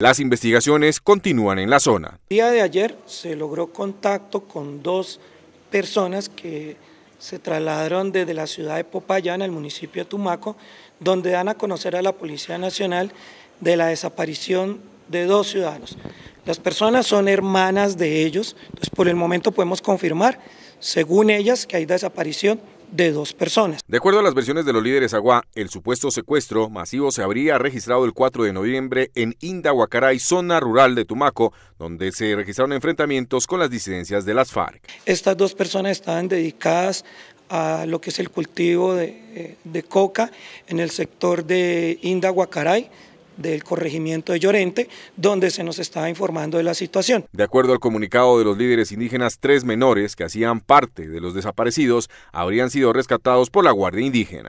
Las investigaciones continúan en la zona. El día de ayer se logró contacto con dos personas que se trasladaron desde la ciudad de Popayán al municipio de Tumaco, donde dan a conocer a la Policía Nacional de la desaparición de dos ciudadanos. Las personas son hermanas de ellos, por el momento podemos confirmar, según ellas, que hay desaparición de dos personas. De acuerdo a las versiones de los líderes Agua, el supuesto secuestro masivo se habría registrado el 4 de noviembre en Indahuacaray, zona rural de Tumaco, donde se registraron enfrentamientos con las disidencias de las FARC. Estas dos personas estaban dedicadas a lo que es el cultivo de, eh, de coca en el sector de Indahuacaray, del corregimiento de Llorente, donde se nos estaba informando de la situación. De acuerdo al comunicado de los líderes indígenas, tres menores que hacían parte de los desaparecidos habrían sido rescatados por la Guardia Indígena.